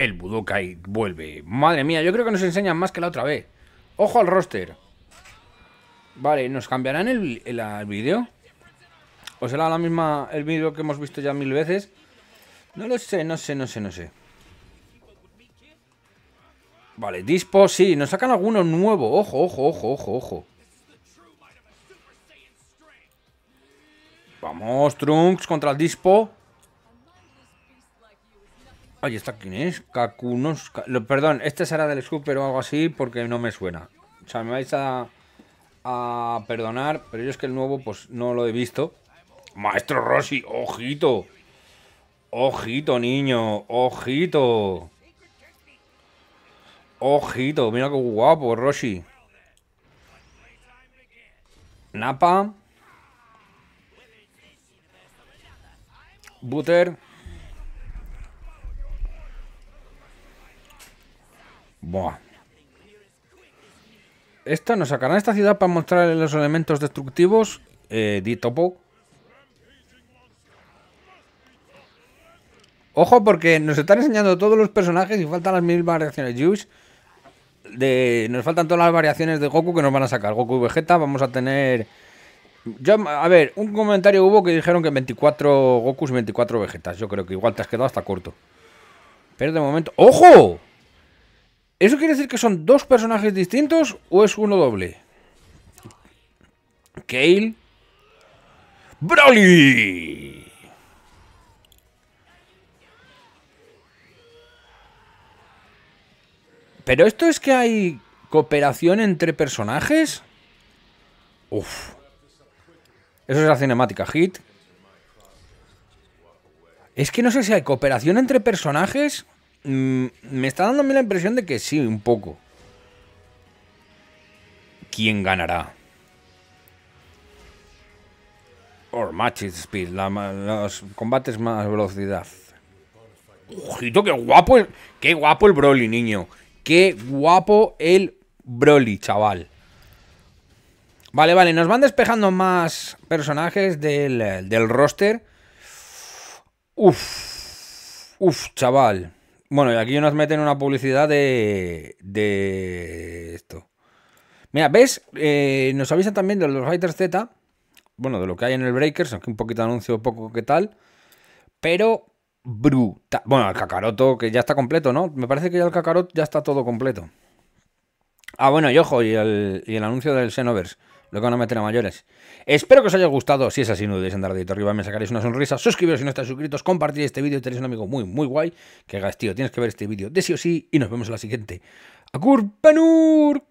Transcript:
El Budokai vuelve. Madre mía, yo creo que nos enseñan más que la otra vez. Ojo al roster. Vale, ¿nos cambiarán el, vídeo? ¿O será la misma el vídeo que hemos visto ya mil veces? No lo sé, no sé, no sé, no sé. Vale, Dispo, sí, nos sacan alguno nuevo. Ojo, ojo, ojo, ojo, ojo. Vamos, Trunks contra el Dispo. Ay, ¿está quién es? Kakunos... Perdón, este será del scoop o algo así porque no me suena. O sea, me vais a, a perdonar, pero yo es que el nuevo pues no lo he visto. Maestro Rossi, ojito. Ojito, niño. Ojito. Ojito, mira qué guapo, Rossi. Napa. Butter. Esto Esta nos sacará esta ciudad para mostrar los elementos destructivos. Eh, topo. Ojo, porque nos están enseñando todos los personajes y faltan las mil variaciones Juice. De, nos faltan todas las variaciones de Goku que nos van a sacar. Goku y Vegeta, vamos a tener. a ver, un comentario hubo que dijeron que 24 Gokus y 24 Vegetas. Yo creo que igual te has quedado hasta corto. Pero de momento. ¡Ojo! ¿Eso quiere decir que son dos personajes distintos o es uno doble? Kale. Broly. ¿Pero esto es que hay cooperación entre personajes? Uf. Eso es la cinemática hit. Es que no sé si hay cooperación entre personajes Mm, me está dando a mí la impresión de que sí, un poco. ¿Quién ganará? Or matches speed, los combates más velocidad. Ojito, qué guapo el, qué guapo el Broly, niño. Qué guapo el Broly, chaval. Vale, vale, nos van despejando más personajes del, del roster. Uf, uf, chaval. Bueno, y aquí nos meten una publicidad de, de esto. Mira, ¿ves? Eh, nos avisan también de los Fighters Z. Bueno, de lo que hay en el Breakers, aunque un poquito de anuncio, poco que tal. Pero brutal. Bueno, el cacaroto que ya está completo, ¿no? Me parece que ya el Kakarot ya está todo completo. Ah, bueno, y ojo, y el, y el anuncio del Xenoverse. Lo no van a mayores. Espero que os haya gustado. Si es así, no dudéis en dar dedito arriba, me sacaréis una sonrisa. Suscribiros si no estáis suscritos, compartir este vídeo. Tenéis un amigo muy, muy guay que hagas, tío. Tienes que ver este vídeo de sí o sí. Y nos vemos en la siguiente. ¡A Panur!